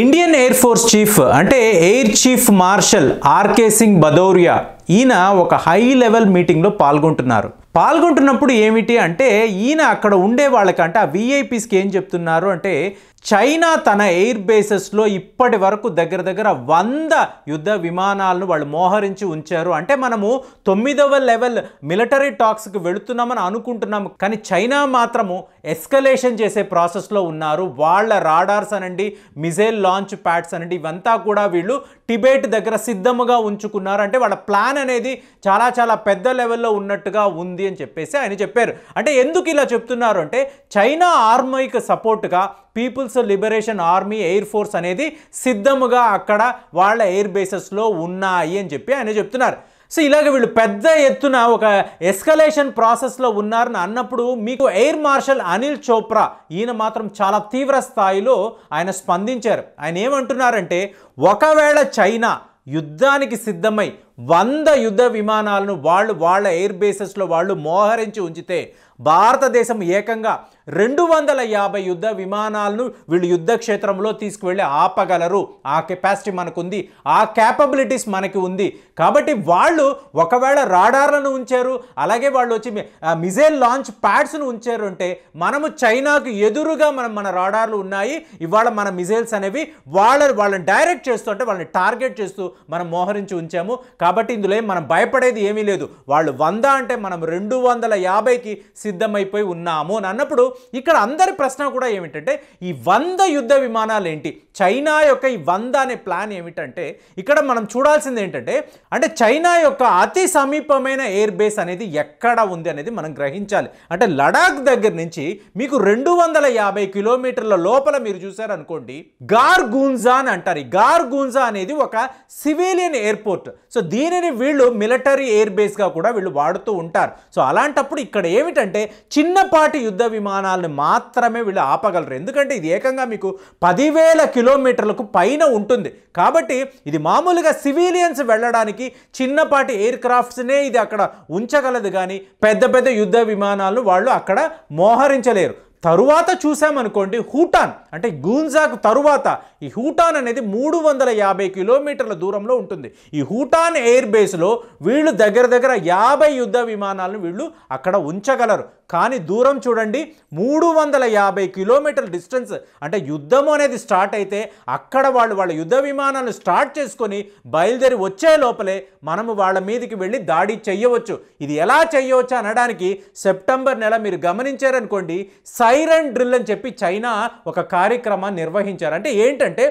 Indian Air Force chief అంటే air chief marshal R K Singh Bhadauria ఈయన ఒక హై లెవెల్ మీటింగ్లో పాల్గొంటున్నారు పాల్గొంటున్నప్పుడు ఏమిటి అంటే ఈయన అక్కడ ఉండే వాళ్ళకంటే ఆ విఐపీస్కి ఏం చెప్తున్నారు అంటే చైనా తన ఎయిర్ బేసెస్లో ఇప్పటి వరకు దగ్గర దగ్గర వంద యుద్ధ విమానాలను వాళ్ళు మోహరించి ఉంచారు అంటే మనము తొమ్మిదవ లెవెల్ మిలిటరీ టాక్స్కి వెళుతున్నామని అనుకుంటున్నాము కానీ చైనా మాత్రము ఎస్కలేషన్ చేసే ప్రాసెస్లో ఉన్నారు వాళ్ళ రాడార్స్ అనండి మిజైల్ లాంచ్ ప్యాడ్స్ అనండి ఇవంతా కూడా వీళ్ళు టిబేట్ దగ్గర సిద్ధముగా ఉంచుకున్నారు అంటే వాళ్ళ ప్లాన్ అనేది చాలా చాలా పెద్ద లెవెల్లో ఉన్నట్టుగా ఉంది అని చెప్పేసి ఆయన చెప్పారు అంటే ఎందుకు ఇలా చెప్తున్నారు అంటే చైనా ఆర్మీకి సపోర్ట్గా People's Liberation Army Air Force అనేది సిద్ధముగా అక్కడ వాళ్ళ ఎయిర్ బేసెస్లో ఉన్నాయి అని చెప్పి ఆయన చెప్తున్నారు సో ఇలాగ వీళ్ళు పెద్ద ఎత్తున ఒక ఎస్కలేషన్ ప్రాసెస్లో ఉన్నారని అన్నప్పుడు మీకు ఎయిర్ మార్షల్ అనిల్ చోప్రా ఈయన మాత్రం చాలా తీవ్ర స్థాయిలో ఆయన స్పందించారు ఆయన ఏమంటున్నారంటే ఒకవేళ చైనా యుద్ధానికి సిద్ధమై వంద యుద్ధ విమానాలను వాళ్ళు వాళ్ళ ఎయిర్ బేసెస్లో వాళ్ళు మోహరించి ఉంచితే భారతదేశం ఏకంగా రెండు వందల యాభై యుద్ధ విమానాలను వీళ్ళు యుద్ధ క్షేత్రంలో తీసుకువెళ్ళి ఆపగలరు ఆ కెపాసిటీ మనకుంది ఆ క్యాపబిలిటీస్ మనకి ఉంది కాబట్టి వాళ్ళు ఒకవేళ రాడార్లను ఉంచారు అలాగే వాళ్ళు వచ్చి మిజైల్ లాంచ్ ప్యాడ్స్ను ఉంచారు అంటే మనము చైనాకు ఎదురుగా మనం మన రాడార్లు ఉన్నాయి ఇవాళ మన మిజైల్స్ అనేవి వాళ్ళ వాళ్ళని డైరెక్ట్ చేస్తూ అంటే వాళ్ళని టార్గెట్ చేస్తూ మనం మోహరించి ఉంచాము కాబట్టి ఇందులో మనం భయపడేది ఏమీ లేదు వాళ్ళు వంద అంటే మనం రెండు వందల యాభైకి సిద్ధమైపోయి ఉన్నాము అని అన్నప్పుడు ఇక్కడ అందరి ప్రశ్న కూడా ఏమిటంటే ఈ వంద యుద్ధ విమానాలు ఏంటి చైనా యొక్క ఈ వంద అనే ప్లాన్ ఏమిటంటే ఇక్కడ మనం చూడాల్సింది ఏంటంటే అంటే చైనా యొక్క అతి సమీపమైన ఎయిర్ బేస్ అనేది ఎక్కడ ఉంది అనేది మనం గ్రహించాలి అంటే లడాక్ దగ్గర నుంచి మీకు రెండు వందల యాభై కిలోమీటర్ల లోపల మీరు చూసారనుకోండి గార్ గూన్జా అని అంటారు ఈ గార్ గూన్జా అనేది ఒక సివిలియన్ ఎయిర్పోర్ట్ సో దీనిని వీళ్ళు మిలిటరీ ఎయిర్ బేస్గా కూడా వీళ్ళు వాడుతూ ఉంటారు సో అలాంటప్పుడు ఇక్కడ ఏమిటంటే ఏంటంటే చిన్నపాటి యుద్ధ విమానాలను మాత్రమే వీళ్ళు ఆపగలరు ఎందుకంటే ఇది ఏకంగా మీకు పదివేల కిలోమీటర్లకు పైన ఉంటుంది కాబట్టి ఇది మామూలుగా సివిలియన్స్ వెళ్ళడానికి చిన్నపాటి ఎయిర్ క్రాఫ్ట్స్నే ఇది అక్కడ ఉంచగలదు కానీ పెద్ద పెద్ద యుద్ధ విమానాలు వాళ్ళు అక్కడ మోహరించలేరు తరువాత చూసామనుకోండి హూటాన్ అంటే గూన్జాకు తరువాత ఈ హూటాన్ అనేది మూడు వందల యాభై కిలోమీటర్ల దూరంలో ఉంటుంది ఈ హూటాన్ ఎయిర్ బేస్లో వీళ్ళు దగ్గర దగ్గర యాభై యుద్ధ విమానాలను వీళ్ళు అక్కడ ఉంచగలరు కానీ దూరం చూడండి మూడు వందల యాభై కిలోమీటర్ల డిస్టెన్స్ అంటే యుద్ధం అనేది స్టార్ట్ అయితే అక్కడ వాళ్ళు వాళ్ళ యుద్ధ విమానాలను స్టార్ట్ చేసుకొని బయలుదేరి వచ్చే లోపలే మనము వాళ్ళ మీదకి వెళ్ళి దాడి చేయవచ్చు ఇది ఎలా చేయవచ్చు అనడానికి సెప్టెంబర్ నెల మీరు గమనించారనుకోండి సై ఐరన్ డ్రిల్ అని చెప్పి చైనా ఒక కార్యక్రమాన్ని నిర్వహించారు అంటే ఏంటంటే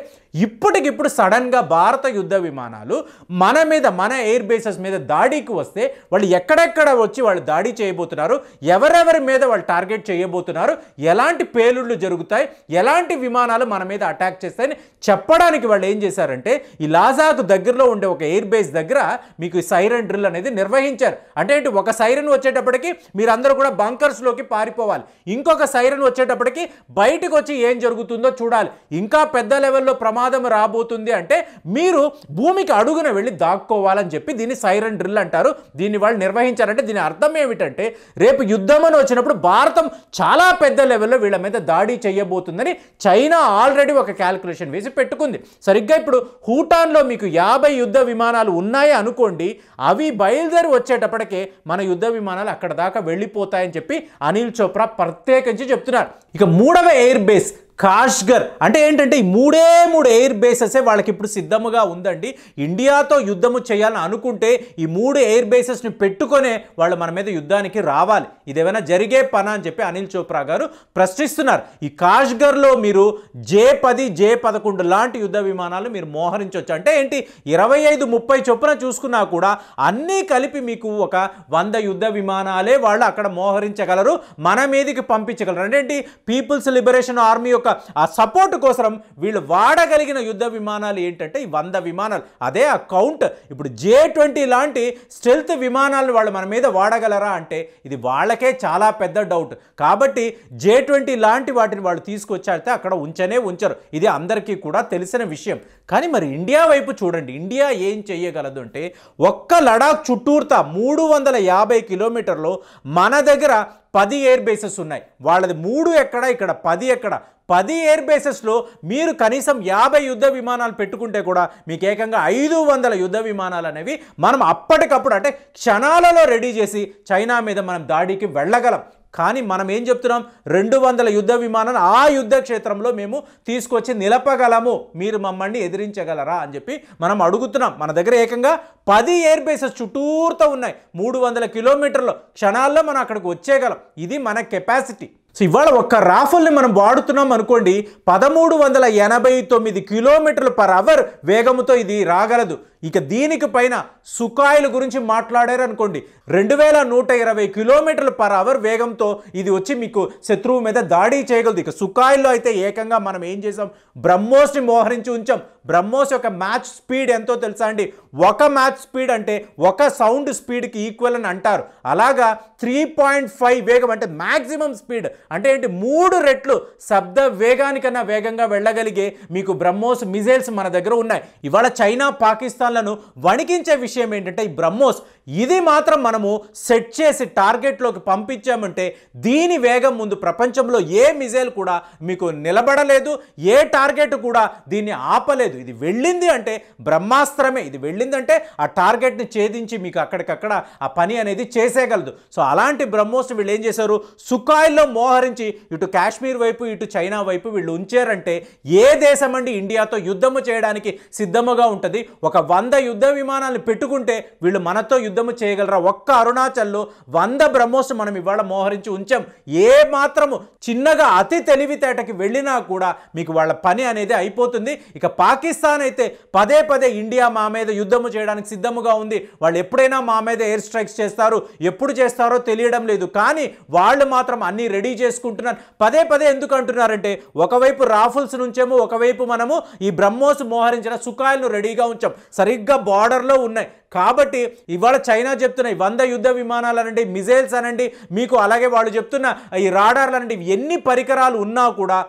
ఇప్పటికిప్పుడు సడన్గా భారత యుద్ధ విమానాలు మన మీద మన ఎయిర్ బేసెస్ మీద దాడికి వస్తే వాళ్ళు ఎక్కడెక్కడ వచ్చి వాళ్ళు దాడి చేయబోతున్నారు ఎవరెవరి మీద వాళ్ళు టార్గెట్ చేయబోతున్నారు ఎలాంటి పేలుళ్ళు జరుగుతాయి ఎలాంటి విమానాలు మన మీద అటాక్ చేస్తాయని చెప్పడానికి వాళ్ళు ఏం చేశారంటే ఈ లాజాకు దగ్గరలో ఉండే ఒక ఎయిర్ బేస్ దగ్గర మీకు సైరన్ డ్రిల్ అనేది నిర్వహించారు అంటే ఒక సైరన్ వచ్చేటప్పటికి మీరందరూ కూడా బంకర్స్లోకి పారిపోవాలి ఇంకొక సైరన్ ఐరన్ వచ్చేటప్పటికి బయటకు వచ్చి ఏం జరుగుతుందో చూడాలి ఇంకా పెద్ద లెవెల్లో ప్రమాదం రాబోతుంది అంటే మీరు భూమికి అడుగున వెళ్ళి దాక్కోవాలని చెప్పి దీన్ని సైరన్ డ్రిల్ అంటారు దీన్ని వాళ్ళు నిర్వహించారంటే దీని అర్థం ఏమిటంటే రేపు యుద్ధం అని వచ్చినప్పుడు భారతం చాలా పెద్ద లెవెల్లో వీళ్ళ మీద దాడి చేయబోతుందని చైనా ఆల్రెడీ ఒక క్యాల్కులేషన్ వేసి పెట్టుకుంది సరిగ్గా ఇప్పుడు హూటాన్లో మీకు యాభై యుద్ధ విమానాలు ఉన్నాయి అనుకోండి అవి బయలుదేరి వచ్చేటప్పటికే మన యుద్ధ విమానాలు అక్కడ దాకా వెళ్ళిపోతాయని చెప్పి అనిల్ చోప్రా ప్రత్యేకించి చెప్తున్నారు ఇక మూడవ ఎయిర్ బేస్ కాష్గర్ అంటే ఏంటంటే ఈ మూడే మూడు ఎయిర్ బేసెసే వాళ్ళకి ఇప్పుడు సిద్ధముగా ఉందండి ఇండియాతో యుద్ధము చేయాలని అనుకుంటే ఈ మూడు ఎయిర్ బేసెస్ని పెట్టుకొనే వాళ్ళు మన మీద యుద్ధానికి రావాలి ఇదేమైనా జరిగే పన అని చెప్పి అనిల్ చోప్రా గారు ప్రశ్నిస్తున్నారు ఈ కాష్గర్లో మీరు జే పది జే పదకొండు లాంటి యుద్ధ విమానాలు మీరు మోహరించవచ్చు అంటే ఏంటి ఇరవై ఐదు ముప్పై చొప్పున చూసుకున్నా కూడా అన్నీ కలిపి మీకు ఒక వంద యుద్ధ విమానాలే వాళ్ళు అక్కడ మోహరించగలరు మన మీదకి పంపించగలరు అంటే ఏంటి పీపుల్స్ లిబరేషన్ ఆర్మీ యొక్క యొక్క ఆ సపోర్ట్ కోసం వీళ్ళు వాడగలిగిన యుద్ధ విమానాలు ఏంటంటే ఈ వంద విమానాలు అదే ఆ కౌంట్ ఇప్పుడు జే ట్వంటీ లాంటి స్టెల్త్ విమానాలు వాళ్ళు మన మీద వాడగలరా అంటే ఇది వాళ్ళకే చాలా పెద్ద డౌట్ కాబట్టి జే ట్వంటీ లాంటి వాటిని వాళ్ళు తీసుకొచ్చాడితే అక్కడ ఉంచనే ఉంచరు ఇది అందరికీ కూడా తెలిసిన విషయం కానీ మరి ఇండియా వైపు చూడండి ఇండియా ఏం చేయగలదు అంటే ఒక్క లడాక్ చుట్టూర్త మూడు వందల యాభై కిలోమీటర్లు మన దగ్గర పది ఎయిర్ బేసెస్ ఉన్నాయి వాళ్ళది మూడు ఎక్కడ ఇక్కడ పది ఎక్కడ పది ఎయిర్ బేసెస్లో మీరు కనీసం యాభై యుద్ధ విమానాలు పెట్టుకుంటే కూడా మీకు ఏకంగా ఐదు వందల యుద్ధ విమానాలు అనేవి మనం అప్పటికప్పుడు అంటే క్షణాలలో రెడీ చేసి చైనా మీద మనం దాడికి వెళ్ళగలం కానీ మనం ఏం చెప్తున్నాం రెండు వందల యుద్ధ విమానాన్ని ఆ యుద్ధ క్షేత్రంలో మేము తీసుకొచ్చి నిలపగలము మీరు మమ్మల్ని ఎదిరించగలరా అని చెప్పి మనం అడుగుతున్నాం మన దగ్గర ఏకంగా పది ఎయిర్ బేసెస్ చుట్టూరుతో ఉన్నాయి మూడు వందల కిలోమీటర్లు క్షణాల్లో మనం అక్కడికి వచ్చేయగలం ఇది మన కెపాసిటీ సో ఇవాళ ఒక్క రాఫల్ని మనం వాడుతున్నాం అనుకోండి పదమూడు వందల ఎనభై తొమ్మిది కిలోమీటర్లు పర్ అవర్ వేగముతో ఇది రాగలదు ఇక దీనికి పైన సుకాయిల గురించి మాట్లాడారు అనుకోండి రెండు వేల నూట ఇరవై కిలోమీటర్లు పర్ అవర్ వేగంతో ఇది వచ్చి మీకు శత్రువు మీద దాడి చేయగలదు ఇక సుకాయిల్లో అయితే ఏకంగా మనం ఏం చేసాం బ్రహ్మోస్ని మోహరించి ఉంచాం బ్రహ్మోస్ యొక్క మ్యాచ్ స్పీడ్ ఎంతో తెలుసా అండి ఒక మ్యాచ్ స్పీడ్ అంటే ఒక సౌండ్ స్పీడ్కి ఈక్వల్ అని అంటారు అలాగా త్రీ పాయింట్ ఫైవ్ వేగం అంటే మ్యాక్సిమం స్పీడ్ అంటే ఏంటి మూడు రెట్లు శబ్ద వేగానికన్నా వేగంగా వెళ్ళగలిగే మీకు బ్రహ్మోస్ మిజైల్స్ మన దగ్గర ఉన్నాయి ఇవాళ చైనా పాకిస్తాన్ రాజస్థాన్లను వణికించే విషయం ఏంటంటే ఈ బ్రహ్మోస్ ఇది మాత్రం మనము సెట్ చేసి టార్గెట్లోకి పంపించామంటే దీని వేగం ముందు ప్రపంచంలో ఏ మిజైల్ కూడా మీకు నిలబడలేదు ఏ టార్గెట్ కూడా దీన్ని ఆపలేదు ఇది వెళ్ళింది అంటే బ్రహ్మాస్త్రమే ఇది వెళ్ళిందంటే ఆ టార్గెట్ని ఛేదించి మీకు అక్కడికక్కడ ఆ పని అనేది చేసేయగలదు సో అలాంటి బ్రహ్మోస్ వీళ్ళు ఏం చేశారు సుఖాయిల్లో మోహరించి ఇటు కాశ్మీర్ వైపు ఇటు చైనా వైపు వీళ్ళు ఉంచారంటే ఏ దేశం అండి ఇండియాతో యుద్ధము చేయడానికి సిద్ధముగా ఉంటుంది ఒక వంద యుద్ధ విమానాలను పెట్టుకుంటే వీళ్ళు మనతో యుద్ధము చేయగలరా ఒక్క అరుణాచల్లో వంద బ్రహ్మోస్ మనం ఇవాళ మోహరించి ఉంచాం ఏ మాత్రము చిన్నగా అతి తెలివితేటకి వెళ్ళినా కూడా మీకు వాళ్ళ పని అనేది అయిపోతుంది ఇక పాకిస్తాన్ అయితే పదే పదే ఇండియా మా మీద యుద్ధము చేయడానికి సిద్ధముగా ఉంది వాళ్ళు ఎప్పుడైనా మా మీద ఎయిర్ స్ట్రైక్స్ చేస్తారు ఎప్పుడు చేస్తారో తెలియడం లేదు కానీ వాళ్ళు మాత్రం అన్నీ రెడీ చేసుకుంటున్నారు పదే పదే ఎందుకు అంటున్నారంటే ఒకవైపు రాఫుల్స్ నుంచేమో ఒకవైపు మనము ఈ బ్రహ్మోస్ మోహరించిన సుఖాయిలను రెడీగా ఉంచాం సరిగ్గా బార్డర్లో ఉన్నాయి కాబట్టి ఇవాళ చైనా చెప్తున్నాయి వంద యుద్ధ విమానాలు అనండి మిజైల్స్ అనండి మీకు అలాగే వాళ్ళు చెప్తున్న ఈ రాడార్లు అనండి ఎన్ని పరికరాలు ఉన్నా కూడా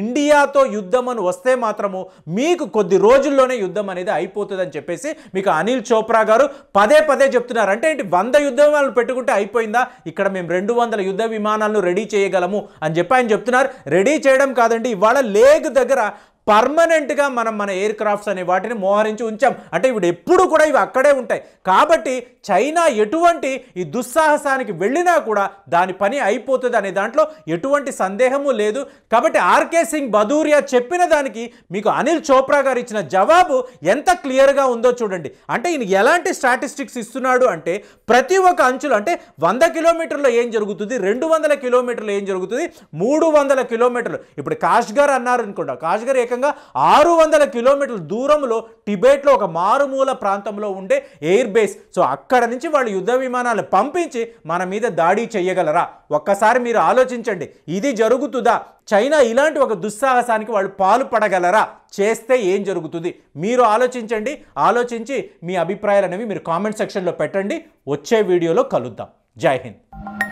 ఇండియాతో యుద్ధం అని వస్తే మాత్రము మీకు కొద్ది రోజుల్లోనే యుద్ధం అనేది అయిపోతుందని చెప్పేసి మీకు అనిల్ చోప్రా గారు పదే పదే చెప్తున్నారు అంటే ఏంటి వంద యుద్ధం పెట్టుకుంటే అయిపోయిందా ఇక్కడ మేము రెండు వందల యుద్ధ విమానాలను రెడీ చేయగలము అని చెప్పి ఆయన చెప్తున్నారు రెడీ చేయడం కాదండి ఇవాళ లేగ్ దగ్గర పర్మనెంట్గా మనం మన ఎయిర్ క్రాఫ్ట్స్ అనే వాటిని మోహరించి ఉంచాం అంటే ఇప్పుడు ఎప్పుడు కూడా ఇవి అక్కడే ఉంటాయి కాబట్టి చైనా ఎటువంటి ఈ దుస్సాహసానికి వెళ్ళినా కూడా దాని పని అయిపోతుంది అనే దాంట్లో ఎటువంటి సందేహము లేదు కాబట్టి ఆర్కే సింగ్ బదూరియా చెప్పిన దానికి మీకు అనిల్ చోప్రా గారు ఇచ్చిన జవాబు ఎంత క్లియర్గా ఉందో చూడండి అంటే ఈయన ఎలాంటి స్టాటిస్టిక్స్ ఇస్తున్నాడు అంటే ప్రతి ఒక్క అంచులు అంటే వంద కిలోమీటర్లో ఏం జరుగుతుంది రెండు వందల కిలోమీటర్లు ఏం జరుగుతుంది మూడు వందల కిలోమీటర్లు ఇప్పుడు కాష్గర్ అన్నారు అనుకుంటా కాష్గర్ ఏక ప్రత్యేకంగా ఆరు వందల కిలోమీటర్ల దూరంలో టిబెట్లో ఒక మారుమూల ప్రాంతంలో ఉండే ఎయిర్ బేస్ సో అక్కడ నుంచి వాళ్ళు యుద్ధ విమానాలు పంపించి మన మీద దాడి చేయగలరా ఒక్కసారి మీరు ఆలోచించండి ఇది జరుగుతుందా చైనా ఇలాంటి ఒక దుస్సాహసానికి వాళ్ళు పాల్పడగలరా చేస్తే ఏం జరుగుతుంది మీరు ఆలోచించండి ఆలోచించి మీ అభిప్రాయాలు అనేవి మీరు కామెంట్ సెక్షన్లో పెట్టండి వచ్చే వీడియోలో కలుద్దాం జై హింద్